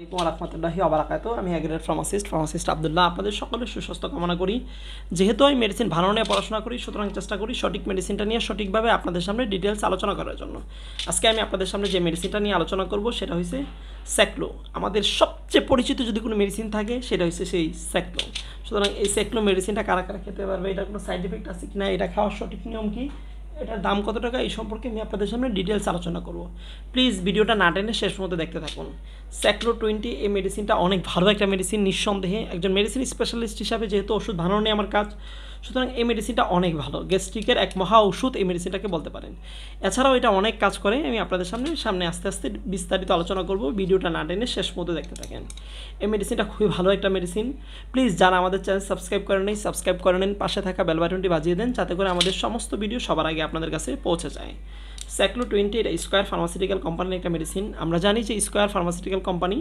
আলাইকুম রহমতুল্লাহি আবরাকাত আমি অ্যাগ্রেড ফার্মাসিস্ট ফার্মাসিস্ট আবদুল্লাহ আপনাদের সকলের সুস্বাস্থ্য কামনা করি যেহেতু আমি মেডিসিন ভালো নিয়ে পড়াশোনা করি সুতরাং চেষ্টা করি সঠিক মেডিসিনটা নিয়ে সঠিকভাবে আপনাদের সামনে ডিটেলস আলোচনা করার জন্য আজকে আমি আপনাদের সামনে যে মেডিসিনটা নিয়ে আলোচনা করব সেটা হচ্ছে স্যাকলো আমাদের সবচেয়ে পরিচিত যদি কোনো মেডিসিন থাকে সেটা হচ্ছে সেই স্যাকলো সুতরাং এই স্যাকলো মেডিসিনটা কারা কারা খেতে পারবে এটা কোনো সাইড এফেক্ট আছে কি না এটা খাওয়ার সঠিক নিয়ম কী এটার দাম কত টাকা এই সম্পর্কে আমি আপনাদের সামনে ডিটেলস আলোচনা করব প্লিজ ভিডিওটা না টেনে শেষ মতো দেখতে থাকুন স্যাক্লো টোয়েন্টি এই মেডিসিনটা অনেক ভালো একটা মেডিসিন নিঃসন্দেহে একজন মেডিসিন স্পেশালিস্ট হিসাবে যেহেতু ওষুধ বানানো নিয়ে আমার কাজ সুতরাং এই মেডিসিনটা অনেক ভালো গ্যাস্ট্রিকের এক মহা ওষুধ এই মেডিসিনটাকে বলতে পারেন এছাড়াও এটা অনেক কাজ করে আমি আপনাদের সামনে সামনে আস্তে আস্তে বিস্তারিত আলোচনা করব ভিডিওটা না টেনে শেষ মতো দেখতে থাকেন এই মেডিসিনটা খুবই ভালো একটা মেডিসিন প্লিজ যারা আমাদের চ্যানেল সাবস্ক্রাইব করে নেই সাবস্ক্রাইব করে নেন পাশে থাকা বেলবাটনটি বাজিয়ে দেন যাতে করে আমাদের সমস্ত ভিডিও সবার আগে আপনাদের কাছে পৌঁছে যায় স্যাক্লো টোয়েন্টি এটা স্কোয়ার ফার্মাসিউটিক্যাল কোম্পানির একটা মেডিসিন আমরা জানি যে স্কোয়ার ফার্মাসিউটিক্যাল কোম্পানি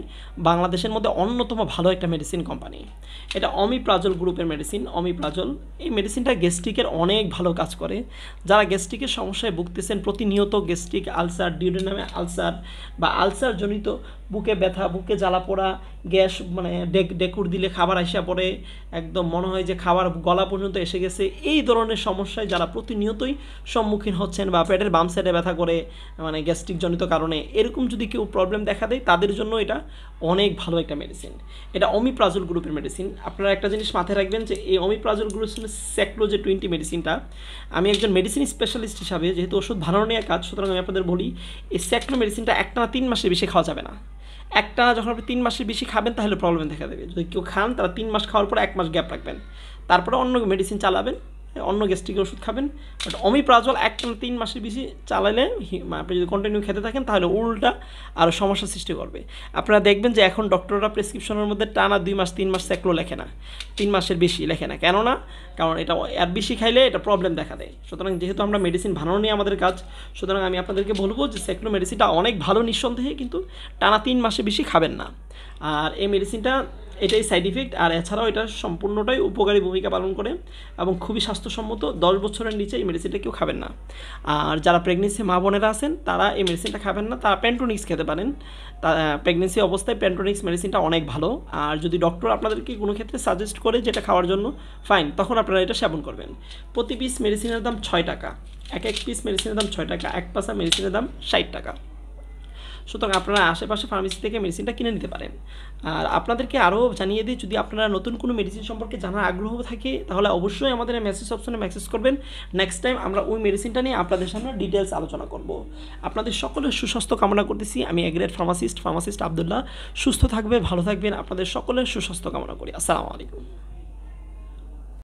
বাংলাদেশের মধ্যে অন্যতম ভালো একটা মেডিসিন কোম্পানি এটা অমিপ্রাজল গ্রুপের মেডিসিন অমিপ্রাজল এই এই মেডিসিনটা গ্যাস্ট্রিকের অনেক ভালো কাজ করে যারা গ্যাস্ট্রিকের সমস্যায় ভুগতেছেন প্রতিনিয়ত গ্যাস্ট্রিক আলসার ডিউডেনামে আলসার বা আলসারজনিত বুকে ব্যথা বুকে জ্বালা পোড়া গ্যাস মানে ডেক ডেকুর দিলে খাবার আসা পড়ে একদম মনে হয় যে খাবার গলা পর্যন্ত এসে গেছে এই ধরনের সমস্যায় যারা প্রতিনিয়তই সম্মুখীন হচ্ছেন বা পেটের বাম সাইডে ব্যথা করে মানে গ্যাস্ট্রিক জনিত কারণে এরকম যদি কেউ প্রবলেম দেখা দেয় তাদের জন্য এটা অনেক ভালো একটা মেডিসিন এটা অমিপ্রাজুল গ্রুপের মেডিসিন আপনারা একটা জিনিস মাথায় রাখবেন যে এই অমিপ্রাজুল গ্রুপের সেক্লো যে টোয়েন্টি মেডিসিনটা আমি একজন মেডিসিন স্পেশালিস্ট হিসাবে যেহেতু ওষুধ ভালো নিয়ে কাজ সুতরাং আমি আপনাদের বলি এই স্যাক্লো মেডিসিনটা একটা না তিন মাসের বেশি খাওয়া যাবে না একটা যখন আপনি তিন মাসের বেশি খাবেন তাহলে প্রবলেম দেখা দেবে যদি কেউ খান তারা তিন মাস খাওয়ার পর এক মাস গ্যাপ রাখবেন তারপরে অন্য মেডিসিন চালাবেন অন্য গ্যাস্ট্রিকের ওষুধ খাবেন বাট অমিপ্রাজল এক তিন মাসের বেশি চালালে আপনি যদি কন্টিনিউ খেতে থাকেন তাহলে উল্টা আরও সমস্যা সৃষ্টি করবে আপনারা দেখবেন যে এখন ডক্টররা প্রেসক্রিপশনের মধ্যে টানা দুই মাস তিন মাস স্যাকলো লেখে না তিন মাসের বেশি লেখে না কেননা কারণ এটা এর বেশি খাইলে এটা প্রবলেম দেখা দেয় সুতরাং যেহেতু আমরা মেডিসিন ভালো নিয়ে আমাদের কাজ সুতরাং আমি আপনাদেরকে বলবো যে স্যাকলো মেডিসিনটা অনেক ভালো নিঃসন্দেহে কিন্তু টানা তিন মাসে বেশি খাবেন না আর এই মেডিসিনটা এটাই সাইড ইফেক্ট আর এছাড়াও এটা সম্পূর্ণটাই উপকারী ভূমিকা পালন করে এবং খুবই স্বাস্থ্যসম্মত দশ বছরের নিচে এই মেডিসিনটা কেউ খাবেন না আর যারা প্রেগনেন্সি মা বোনেরা আছেন তারা এই মেডিসিনটা খাবেন না তারা প্যান্টোনিক্স খেতে পারেন তা প্রেগনেন্সি অবস্থায় প্যান্টোনিক্স মেডিসিনটা অনেক ভালো আর যদি ডক্টর আপনাদেরকে কোনো ক্ষেত্রে সাজেস্ট করে যেটা খাওয়ার জন্য ফাইন তখন আপনারা এটা সেবন করবেন প্রতি পিস মেডিসিনের দাম ছয় টাকা এক এক পিস মেডিসিনের দাম ছয় টাকা এক পাশা মেডিসিনের দাম ষাট টাকা সুতরাং আপনারা আশেপাশে ফার্মেসি থেকে মেডিসিনটা কিনে নিতে পারেন আর আপনাদেরকে আরও জানিয়ে দিই যদি আপনারা নতুন কোনো মেডিসিন সম্পর্কে জানার আগ্রহ থাকে তাহলে অবশ্যই আমাদের মেসেজ অপশনে মেসেজ করবেন নেক্সট টাইম আমরা ওই মেডিসিনটা নিয়ে আপনাদের সামনে ডিটেলস আলোচনা করব আপনাদের সকলের সুস্বাস্থ্য কামনা করতেছি আমি এগ্রেড ফার্মাসিস্ট ফার্মাসিস্ট আবদুল্লাহ সুস্থ থাকবে ভালো থাকবেন আপনাদের সকলের সুস্বাস্থ্য কামনা করি আসসালামু আলাইকুম